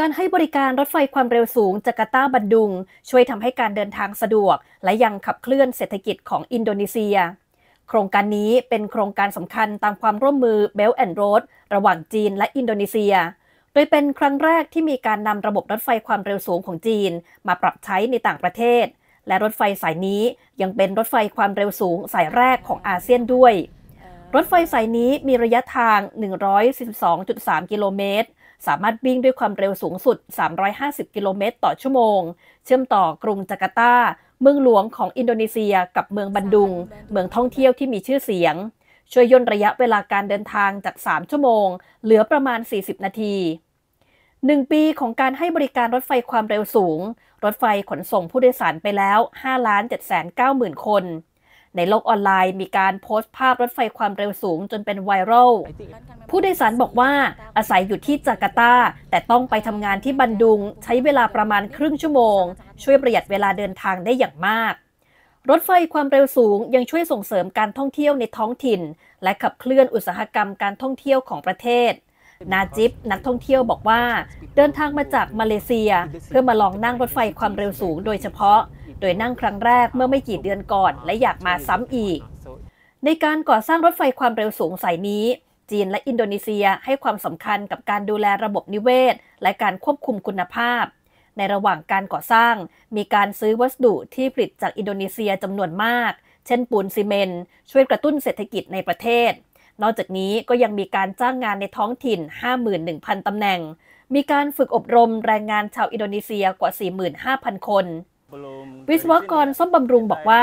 การให้บริการรถไฟความเร็วสูงจาการ์ตาบันดุง ช่วยทำให้การเดินทางสะดวก และยังขับเคลื่อนเศรษฐกิจของอินโดนีเซีย โครงการนี้เป็นโครงการสำคัญตามความร่วมมือเบลแอนด์โรดระหว่างจีนและอินโดนีเซีย โดยเป็นครั้งแรกที่มีการนำระบบรถไฟความเร็วสูงของจีน มาปรับใช้ในต่างประเทศ และรถไฟสายนี้ยังเป็นรถไฟความเร็วสูงสายแรกของอาเซียนด้วย รถไฟสายนี้มีระยะทาง 142.3 กิโลเมตรสามารถวิ่งด้วยความเร็วสูงสุด 350 กิโลเมตรต่อชั่วโมง เชื่อมต่อกรุงจาการ์ตา เมืองหลวงของอินโดนีเซียกับเมืองบันดุง เมืองท่องเที่ยวที่มีชื่อเสียง ช่วยย่นระยะเวลาการเดินทางจาก 3 ชั่วโมง เหลือประมาณ 40 นาที 1 ปีของการให้บริการรถไฟความเร็วสูง รถไฟขนส่งผู้โดยสารไปแล้ว 5 7 9 0 0 0 0 คนในโลกออนไลน์มีการโพสต์ภาพรถไฟความเร็วสูงจนเป็นไวรัลผู้โดยสารบอกว่า อาศัยอยู่ที่จาการ์ตา แต่ต้องไปทำงานที่บันดุงใช้เวลาประมาณครึ่งชั่วโมง ช่วยประหยัดเวลาเดินทางได้อย่างมาก รถไฟความเร็วสูงยังช่วยส่งเสริมการท่องเที่ยวในท้องถิ่น และขับเคลื่อนอุตสาหกรรมการท่องเที่ยวของประเทศ นาจิบนักท่องเที่ยวบอกว่า เดินทางมาจากมาเลเซีย เพื่อมาลองนั่งรถไฟความเร็วสูง โดยเฉพาะดยนั่งครั้งแรกเมื่อไม่กี่เดือนก่อนและอยากมาซ้ำอีก ในการก่อสร้างรถไฟความเร็วสูงสายนี้ จีนและอินโดนีเซียให้ความสำคัญกับการดูแลระบบนิเวศ และการควบคุมคุณภาพ ในระหว่างการก่อสร้าง มีการซื้อวัสดุที่ผลิตจากอินโดนีเซียจำนวนมาก เช่นปูนซีเมนต์ช่วยกระตุ้นเศรษฐกิจในประเทศ นอกจากนี้ก็ยังมีการจ้างงานในท้องถิ่น 51,000ตำแหน่ง มีการฝึกอบรมแรงงานชาวอินโดนีเซียกว่า 45,000 คนวิศวกรซ่อมบำรุงบอกว่า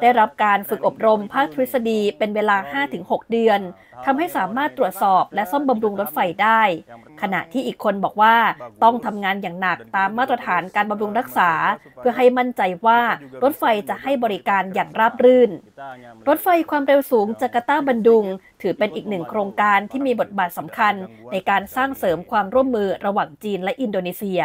ได้รับการฝึกอบรมภาคทฤษฎีเป็นเวลา 5-6 เดือนทำให้สามารถตรวจสอบและซ่อมบำรุงรถไฟได้ ขณะที่อีกคนบอกว่าต้องทำงานอย่างหนักตามมาตรฐานการบำรุงรักษา เพื่อให้มั่นใจว่ารถไฟจะให้บริการอย่างราบรื่น รถไฟความเร็วสูงจาการ์ตาบันดุง ถือเป็นอีกหนึ่งโครงการที่มีบทบาทสำคัญในการสร้างเสริมความร่วมมือระหว่างจีนและอินโดนีเซีย